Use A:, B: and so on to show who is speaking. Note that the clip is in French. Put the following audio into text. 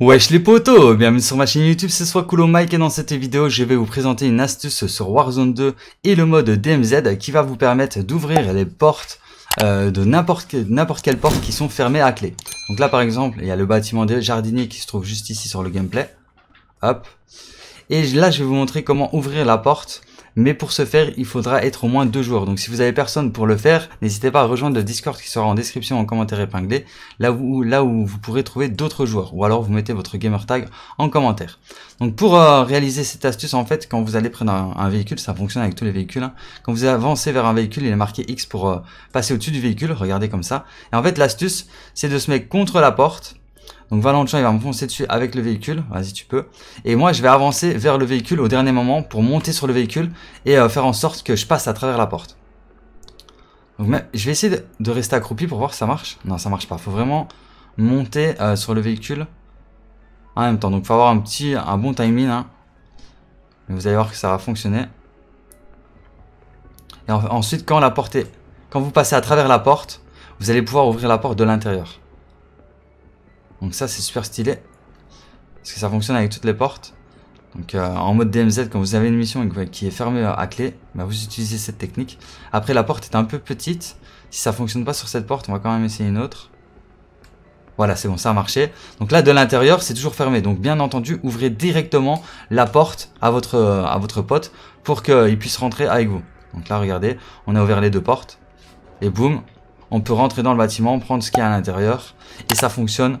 A: Wesh les potos, bienvenue sur ma chaîne YouTube, c'est soit Coolo Mike et dans cette vidéo je vais vous présenter une astuce sur Warzone 2 et le mode DMZ qui va vous permettre d'ouvrir les portes euh, de n'importe n'importe quelle porte qui sont fermées à clé. Donc là par exemple, il y a le bâtiment des jardiniers qui se trouve juste ici sur le gameplay. Hop. Et là je vais vous montrer comment ouvrir la porte mais pour ce faire, il faudra être au moins deux joueurs. Donc si vous avez personne pour le faire, n'hésitez pas à rejoindre le Discord qui sera en description en commentaire épinglé, là où, là où vous pourrez trouver d'autres joueurs, ou alors vous mettez votre gamer tag en commentaire. Donc pour euh, réaliser cette astuce, en fait, quand vous allez prendre un, véhicule, ça fonctionne avec tous les véhicules, hein. quand vous avancez vers un véhicule, il est marqué X pour euh, passer au-dessus du véhicule, regardez comme ça. Et en fait, l'astuce, c'est de se mettre contre la porte, donc Valentin, va me foncer dessus avec le véhicule. Vas-y, tu peux. Et moi, je vais avancer vers le véhicule au dernier moment pour monter sur le véhicule et euh, faire en sorte que je passe à travers la porte. je vais essayer de, rester accroupi pour voir si ça marche. Non, ça marche pas. Faut vraiment monter euh, sur le véhicule en même temps. Donc il faut avoir un petit, un bon timing. Hein. vous allez voir que ça va fonctionner. Et ensuite, quand la quand vous passez à travers la porte, vous allez pouvoir ouvrir la porte de l'intérieur. Donc ça, c'est super stylé. Parce que ça fonctionne avec toutes les portes. Donc euh, en mode DMZ, quand vous avez une mission qui est fermée à clé, bah, vous utilisez cette technique. Après, la porte est un peu petite. Si ça fonctionne pas sur cette porte, on va quand même essayer une autre. Voilà, c'est bon, ça a marché. Donc là, de l'intérieur, c'est toujours fermé. Donc bien entendu, ouvrez directement la porte à votre, euh, à votre pote pour qu'il puisse rentrer avec vous. Donc là, regardez, on a ouvert les deux portes. Et boum, on peut rentrer dans le bâtiment, prendre ce qu'il y a à l'intérieur. Et ça fonctionne